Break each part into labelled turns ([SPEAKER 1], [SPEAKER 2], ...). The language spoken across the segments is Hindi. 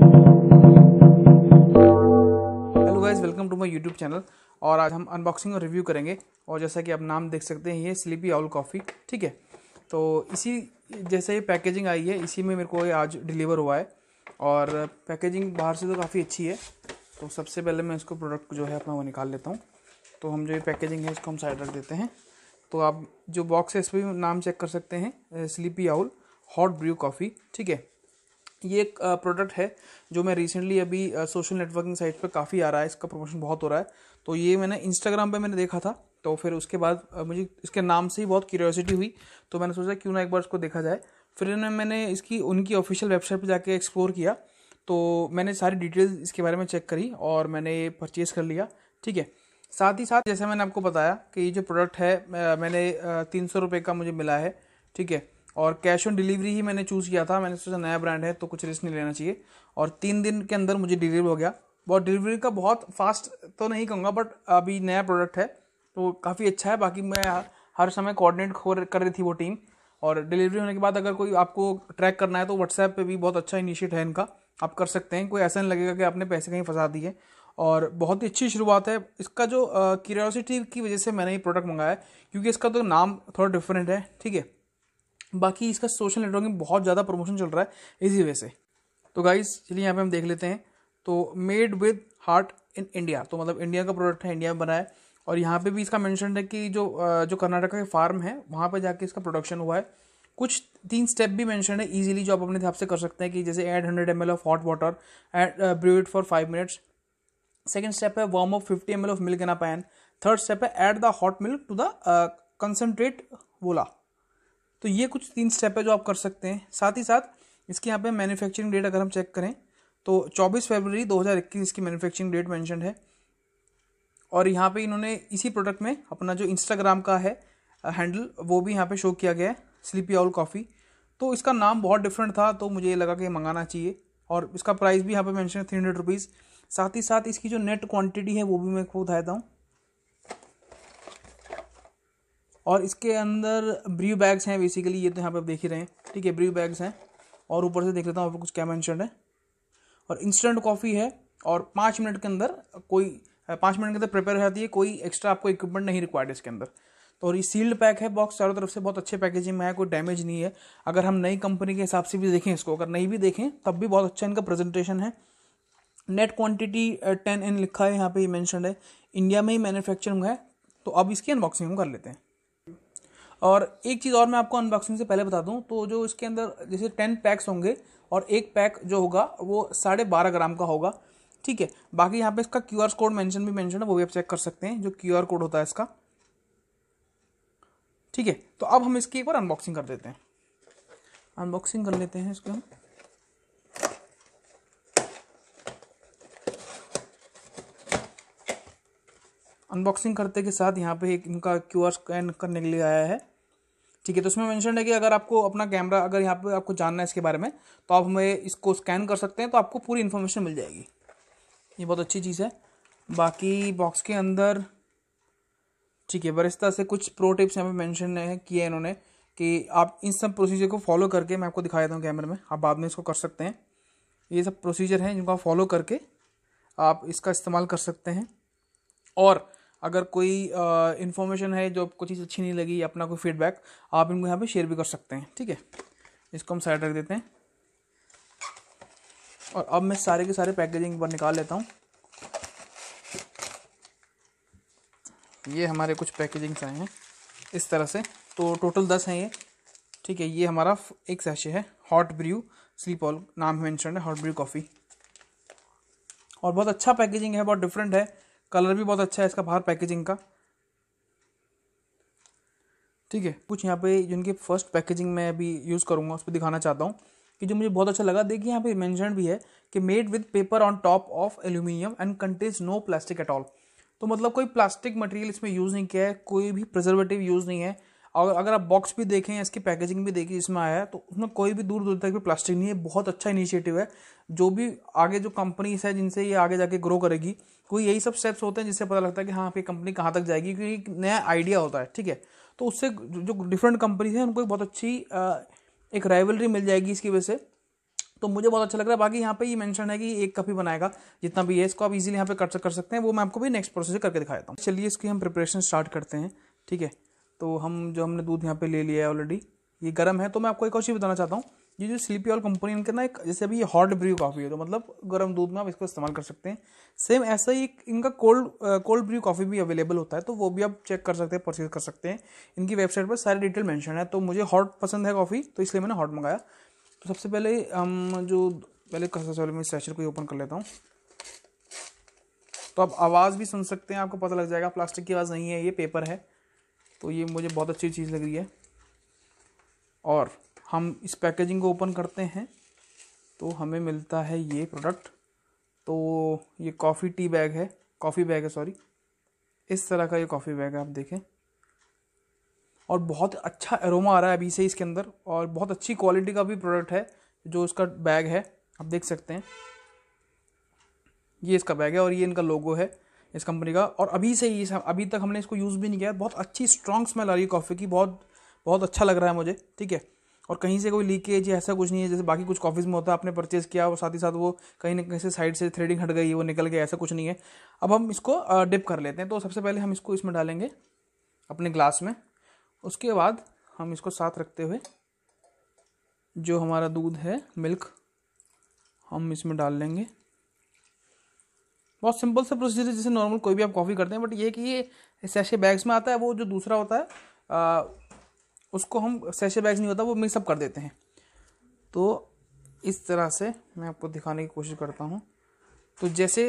[SPEAKER 1] hello guys welcome to my YouTube channel और आज हम अनबॉक्सिंग और रिव्यू करेंगे और जैसा कि आप नाम देख सकते हैं ये स्लीपी आउल कॉफ़ी ठीक है तो इसी जैसे ये पैकेजिंग आई है इसी में मेरे को ये आज डिलीवर हुआ है और पैकेजिंग बाहर से तो काफ़ी अच्छी है तो सबसे पहले मैं इसको प्रोडक्ट जो है अपना वो निकाल लेता हूँ तो हम जो ये पैकेजिंग है इसको हम साइड रख देते हैं तो आप जो बॉक्स है इस पर नाम चेक कर सकते हैं Sleepy Owl hot brew coffee ठीक है ये एक प्रोडक्ट है जो मैं रिसेंटली अभी सोशल नेटवर्किंग साइट पर काफ़ी आ रहा है इसका प्रमोशन बहुत हो रहा है तो ये मैंने इंस्टाग्राम पर मैंने देखा था तो फिर उसके बाद मुझे इसके नाम से ही बहुत क्यूरियोसिटी हुई तो मैंने सोचा क्यों ना एक बार इसको देखा जाए फिर मैंने इसकी उनकी ऑफिशियल वेबसाइट पर जाके एक्सप्लोर किया तो मैंने सारी डिटेल्स इसके बारे में चेक करी और मैंने परचेज़ कर लिया ठीक है साथ ही साथ जैसे मैंने आपको बताया कि ये जो प्रोडक्ट है मैंने तीन सौ रुपये का मुझे मिला है ठीक है और कैश ऑन डिलीवरी ही मैंने चूज़ किया था मैंने सोचा नया ब्रांड है तो कुछ रिस्क नहीं लेना चाहिए और तीन दिन के अंदर मुझे डिलीवर हो गया बहुत डिलीवरी का बहुत फास्ट तो नहीं कहूँगा बट अभी नया प्रोडक्ट है तो काफ़ी अच्छा है बाकी मैं हर समय कोऑर्डिनेट कर रही थी वो टीम और डिलीवरी होने के बाद अगर कोई आपको ट्रैक करना है तो व्हाट्सएप पे भी बहुत अच्छा इनिशिएट है इनका आप कर सकते हैं कोई ऐसा नहीं लगेगा कि आपने पैसे कहीं फंसा दिए और बहुत ही अच्छी शुरुआत है इसका जो क्यूरियोसिटी की वजह से मैंने ये प्रोडक्ट मंगाया है क्योंकि इसका तो नाम थोड़ा डिफरेंट है ठीक है बाकी इसका सोशल नेटवर्किंग बहुत ज़्यादा प्रमोशन चल रहा है इसी वजह से तो गाइस चलिए यहाँ पे हम देख लेते हैं तो made with heart in India तो मतलब इंडिया का प्रोडक्ट है इंडिया में बना है और यहाँ पे भी इसका मेंशन है कि जो जो कर्नाटका के फार्म है वहाँ पे जाके इसका प्रोडक्शन हुआ है कुछ तीन स्टेप भी मेंशन है इजीली जो आप अपने हिसाब से कर सकते हैं कि जैसे add hundred M of hot water add brew for five minutes second step है warm of fifty M of milk in a pan third step है add the hot milk to the concentrate voila तो ये कुछ तीन स्टेप है जो आप कर सकते हैं साथ ही साथ इसके यहाँ पे मैन्युफैक्चरिंग डेट अगर हम चेक करें तो 24 फरवरी 2021 इसकी मैन्युफैक्चरिंग डेट मैंशन है और यहाँ पे इन्होंने इसी प्रोडक्ट में अपना जो इंस्टाग्राम का है हैंडल वो भी यहाँ पे शो किया गया है स्लीपी ऑल कॉफ़ी तो इसका नाम बहुत डिफरेंट था तो मुझे ये लगा कि मंगाना चाहिए और इसका प्राइस भी यहाँ पे मेंशन है थ्री हंड्रेड रुपीज़ साथ ही साथ इसकी जो नेट क्वांटिटी है वो भी मैं खुद बताता हूँ और इसके अंदर ब्रीव बैग्स हैं बेसिकली ये तो यहाँ पर आप देख ही रहे हैं ठीक है ब्रीव बैग्स हैं और ऊपर से देख लेता हूँ कुछ क्या मैंशन है और इंस्टेंट कॉफ़ी है और पाँच मिनट के अंदर कोई पाँच मिनट के अंदर प्रिपेयर हो जाती है कोई एक्स्ट्रा आपको इक्विपमेंट नहीं रिक्वायर्ड इसके अंदर तो और ये सील्ड पैक है बॉक्स चारों तरफ से बहुत अच्छे पैकेजिंग में है कोई डैमेज नहीं है अगर हम नई कंपनी के हिसाब से भी देखें इसको अगर नहीं भी देखें तब भी बहुत अच्छा इनका प्रेजेंटेशन है नेट क्वांटिटी टेन एन लिखा है यहाँ पे ये मैंशन है इंडिया में ही मैन्युफैक्चरिंग है तो अब इसकी अनबॉक्सिंग हम कर लेते हैं और एक चीज़ और मैं आपको अनबॉक्सिंग से पहले बता दूँ तो जो इसके अंदर जैसे टेन पैक्स होंगे और एक पैक जो होगा वो साढ़े बारह ग्राम का होगा ठीक है बाकी यहाँ पे इसका क्यू आर कोड मैंशन भी मैंशन है वो भी आप चेक कर सकते हैं जो क्यू आर कोड होता है इसका ठीक है तो अब हम इसकी एक बार अनबॉक्सिंग कर देते हैं अनबॉक्सिंग कर लेते हैं इसके हम अनबॉक्सिंग करते के साथ यहाँ पे एक इनका क्यू आर स्कैन करने के लिए आया है ठीक है तो उसमें मैंशन है कि अगर आपको अपना कैमरा अगर यहाँ पे आपको जानना है इसके बारे में तो आप हमें इसको स्कैन कर सकते हैं तो आपको पूरी इन्फॉर्मेशन मिल जाएगी ये बहुत अच्छी चीज़ है बाकी बॉक्स के अंदर ठीक है बरिस्ता से कुछ प्रो टिप्स यहाँ पे मैंशन है किए इन्होंने कि आप इन सब प्रोसीजर को फॉलो करके मैं आपको दिखा देता हूँ कैमरे में आप बाद में इसको कर सकते हैं ये सब प्रोसीजर हैं जिनको आप फॉलो करके आप इसका इस्तेमाल कर सकते हैं और अगर कोई इन्फॉर्मेशन है जो आपको चीज़ अच्छी नहीं लगी अपना कोई फीडबैक आप इनको यहाँ पे शेयर भी कर सकते हैं ठीक है इसको हम साइड रख देते हैं और अब मैं सारे के सारे पैकेजिंग पर निकाल लेता हूँ ये हमारे कुछ पैकेजिंग्स आए हैं इस तरह से तो टोटल दस हैं ये ठीक है ये हमारा एक सैशे है हॉट ब्र्यू स्लीप ऑल नाम मेंशन है हॉट ब्र्यू कॉफ़ी और बहुत अच्छा पैकेजिंग है बहुत डिफरेंट है कलर भी बहुत अच्छा है इसका बाहर पैकेजिंग का ठीक है कुछ यहाँ पे जिनकी फर्स्ट पैकेजिंग मैं अभी यूज़ करूँगा उस पर दिखाना चाहता हूँ कि जो मुझे बहुत अच्छा लगा देखिए यहाँ पे मैंशन भी है कि made with paper on top of aluminium and contains no plastic at all तो मतलब कोई प्लास्टिक मटेरियल इसमें यूज़ नहीं किया है कोई भी प्रिजर्वेटिव यूज़ नहीं है और अगर आप बॉक्स भी देखें या इसकी पैकेजिंग भी देखिए इसमें आया है तो उसमें कोई भी दूर दूर तक भी प्लास्टिक नहीं है बहुत अच्छा इनिशिएटिव है जो भी आगे जो कंपनीज है जिनसे ये आगे जाके ग्रो करेगी कोई यही सब स्टेप्स होते हैं जिससे पता लगता है कि हाँ आपकी कंपनी कहाँ तक जाएगी क्योंकि एक नया आइडिया होता है ठीक है तो उससे जो डिफरेंट कंपनीज हैं उनको एक बहुत अच्छी एक राइवलरी मिल जाएगी इसकी वजह से तो मुझे बहुत अच्छा लग रहा है बाकी यहाँ पे ये मेंशन है कि एक कप ही बनाएगा जितना भी है इसको आप इजीली यहाँ पे कर सकते हैं वो मैं आपको भी नेक्स्ट प्रोसेस करके दिखाता हूँ चलिए इसकी हम प्रिपरेशन स्टार्ट करते हैं ठीक है तो हम जो हमने दूध यहाँ पे ले लिया है ऑलरेडी ये गर्म है तो मैं आपको एक और चीज़ बताना चाहता हूँ ये जो स्लीपी ऑल कंपनी इनके ना एक जैसे अभी ये हॉट ब्रियो कॉफ़ी है तो मतलब गर्म दूध में आप इसको इस्तेमाल कर सकते हैं सेम ऐसा ही इनका कोल्ड कोल्ड ब्रियो कॉफ़ी भी अवेलेबल होता है तो वो भी आप चेक कर सकते हैं परचेज कर सकते हैं इनकी वेबसाइट पर सारी डिटेल मैंशन है तो मुझे हॉट पसंद है कॉफ़ी तो इसलिए मैंने हॉट मंगाया तो सबसे पहले हम जो पहले कसर चलो स्ट्रेचर को ओपन कर लेता हूँ तो आप आवाज़ भी सुन सकते हैं आपको पता लग जाएगा प्लास्टिक की आवाज़ नहीं है ये पेपर है तो ये मुझे बहुत अच्छी चीज़ लग रही है और हम इस पैकेजिंग को ओपन करते हैं तो हमें मिलता है ये प्रोडक्ट तो ये कॉफ़ी टी बैग है कॉफ़ी बैग है सॉरी इस तरह का ये कॉफ़ी बैग है आप देखें और बहुत अच्छा एरोमा आ रहा है अभी से इसके अंदर और बहुत अच्छी क्वालिटी का भी प्रोडक्ट है जो इसका बैग है आप देख सकते हैं ये इसका बैग है और ये इनका लोगो है इस कंपनी का और अभी से ही अभी तक हमने इसको यूज़ भी नहीं किया बहुत अच्छी स्ट्रॉन्ग स्मेल आ रही है कॉफ़ी की बहुत बहुत अच्छा लग रहा है मुझे ठीक है और कहीं से कोई लीकेज या ऐसा कुछ नहीं है जैसे बाकी कुछ कॉफ़ीज़ में होता है आपने परचेज़ किया और साथ ही साथ वो कहीं ना कहीं से साइड से थ्रेडिंग हट गई वो निकल गई ऐसा कुछ नहीं है अब हम इसको डिप कर लेते हैं तो सबसे पहले हम इसको इसमें डालेंगे अपने ग्लास में उसके बाद हम इसको साथ रखते हुए जो हमारा दूध है मिल्क हम इसमें डाल लेंगे बहुत सिंपल सा प्रोसीजर है जैसे नॉर्मल कोई भी आप कॉफ़ी करते हैं बट ये कि ये सैशे बैग्स में आता है वो जो दूसरा होता है आ, उसको हम सैशे बैग्स नहीं होता वो मिक्सअप कर देते हैं तो इस तरह से मैं आपको दिखाने की कोशिश करता हूँ तो जैसे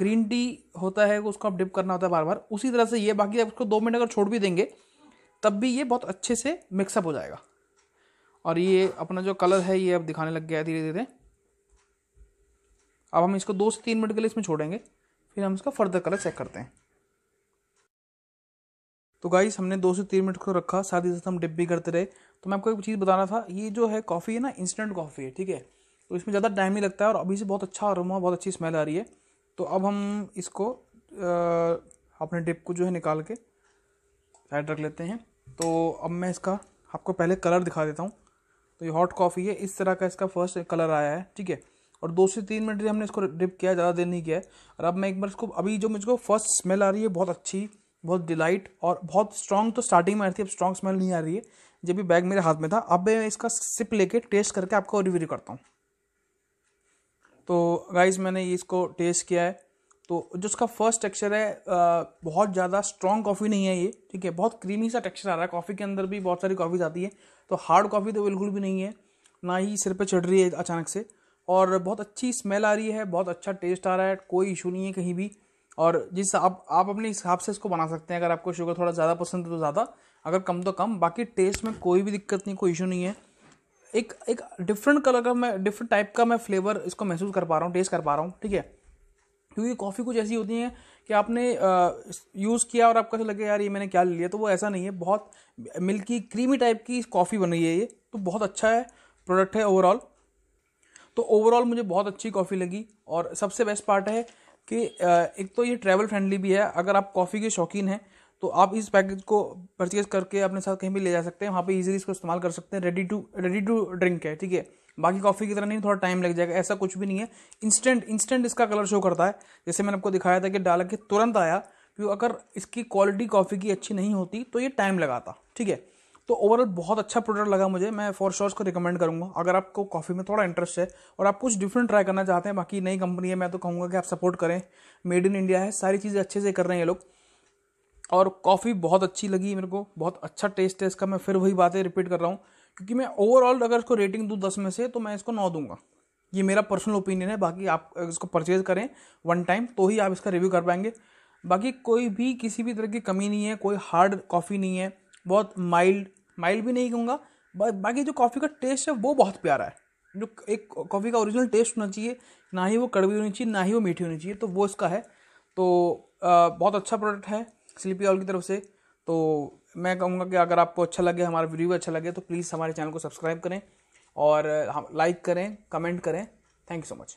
[SPEAKER 1] ग्रीन टी होता है उसको आप डिप करना होता है बार बार उसी तरह से ये बाकी आप उसको दो मिनट अगर छोड़ भी देंगे तब भी ये बहुत अच्छे से मिक्सअप हो जाएगा और ये अपना जो कलर है ये अब दिखाने लग गया है धीरे धीरे अब हम इसको दो से तीन मिनट के लिए इसमें छोड़ेंगे फिर हम इसका फर्दर कलर चेक करते हैं तो गाइस हमने दो से तीन मिनट को रखा साथ ही साथ हम डिप भी करते रहे तो मैं आपको एक चीज़ बताना था ये जो है कॉफ़ी है ना इंस्टेंट कॉफ़ी है ठीक है तो इसमें ज़्यादा टाइम नहीं लगता है और अभी से बहुत अच्छा अरोमा बहुत अच्छी स्मेल आ रही है तो अब हम इसको अपने डिप को जो है निकाल के साइड रख लेते हैं तो अब मैं इसका आपको पहले कलर दिखा देता हूँ तो ये हॉट कॉफ़ी है इस तरह का इसका फर्स्ट कलर आया है ठीक है और दो से तीन मिनट हमने इसको डिप किया ज़्यादा देर नहीं किया है और अब मैं एक बार इसको अभी जो मुझको फर्स्ट स्मेल आ रही है बहुत अच्छी बहुत डिलाइट और बहुत स्ट्रॉन्ग तो स्टार्टिंग में आ रही थी अब स्ट्रॉन्ग स्मेल नहीं आ रही है जब भी बैग मेरे हाथ में था अब मैं इसका सिप लेके टेस्ट करके आपको रिव्यू करता हूँ तो गाइज मैंने ये इसको टेस्ट किया है तो जो इसका फर्स्ट टेक्सचर है बहुत ज़्यादा स्ट्रॉन्ग कॉफ़ी नहीं है ये ठीक है बहुत क्रीमी सा टेक्सचर आ रहा है कॉफ़ी के अंदर भी बहुत सारी कॉफ़ीज आती है तो हार्ड कॉफ़ी तो बिल्कुल भी नहीं है ना ही सिर पर चढ़ रही है अचानक से और बहुत अच्छी स्मेल आ रही है बहुत अच्छा टेस्ट आ रहा है कोई इशू नहीं है कहीं भी और जिस आप आप अपने हिसाब से इसको बना सकते हैं अगर आपको शुगर थोड़ा ज़्यादा पसंद है तो ज़्यादा अगर कम तो कम बाकी टेस्ट में कोई भी दिक्कत नहीं कोई इशू नहीं है एक एक डिफरेंट कलर का मैं डिफरेंट टाइप का मैं फ्लेवर इसको महसूस कर पा रहा हूँ टेस्ट कर पा रहा हूँ ठीक है क्योंकि कॉफ़ी कुछ ऐसी होती है कि आपने यूज़ किया और आपको ऐसा लगे यार ये मैंने क्या ले लिया तो वो ऐसा नहीं है बहुत मिल्की क्रीमी टाइप की कॉफ़ी बन रही है ये तो बहुत अच्छा है प्रोडक्ट है ओवरऑल तो ओवरऑल मुझे बहुत अच्छी कॉफ़ी लगी और सबसे बेस्ट पार्ट है कि एक तो ये ट्रैवल फ्रेंडली भी है अगर आप कॉफ़ी के शौकीन हैं तो आप इस पैकेज को परचेज करके अपने साथ कहीं भी ले जा सकते हैं वहाँ पे इजीली इसको इस्तेमाल कर सकते हैं ready to ready to drink है ठीक है बाकी कॉफ़ी की तरह नहीं थोड़ा टाइम लग जाएगा ऐसा कुछ भी नहीं है इंस्टेंट इंस्टेंट इसका कलर शो करता है जैसे मैंने आपको दिखाया था कि डाल के तुरंत आया क्योंकि अगर इसकी क्वालिटी कॉफ़ी की अच्छी नहीं होती तो ये टाइम लगाता ठीक है तो ओवरऑल बहुत अच्छा प्रोडक्ट लगा मुझे मैं फॉर श्योर को रिकमेंड करूंगा अगर आपको कॉफ़ी में थोड़ा इंटरेस्ट है और आप कुछ डिफरेंट ट्राई करना चाहते हैं बाकी नई कंपनी है मैं तो कहूँगा कि आप सपोर्ट करें मेड इन इंडिया है सारी चीज़ें अच्छे से कर रहे हैं ये लोग और कॉफ़ी बहुत अच्छी लगी मेरे को बहुत अच्छा टेस्ट है इसका मैं फिर वही बातें रिपीट कर रहा हूँ क्योंकि मैं ओवरऑल अगर इसको रेटिंग दूँ दस में से तो मैं इसको नौ दूंगा ये मेरा पर्सनल ओपिनियन है बाकी आप इसको परचेज करें वन टाइम तो ही आप इसका रिव्यू कर पाएंगे बाकी कोई भी किसी भी तरह की कमी नहीं है कोई हार्ड कॉफ़ी नहीं है बहुत माइल्ड माइल्ड भी नहीं कहूँगा बाकी जो कॉफ़ी का टेस्ट है वो बहुत प्यारा है जो एक कॉफ़ी का ओरिजिनल टेस्ट होना चाहिए ना ही वो कड़वी होनी चाहिए ना ही वो मीठी होनी चाहिए तो वो इसका है तो आ, बहुत अच्छा प्रोडक्ट है स्लीपी ऑल की तरफ से तो मैं कहूँगा कि अगर आपको अच्छा लगे हमारा वीडियो अच्छा लगे तो प्लीज़ हमारे चैनल को सब्सक्राइब करें और लाइक करें कमेंट करें थैंक यू सो मच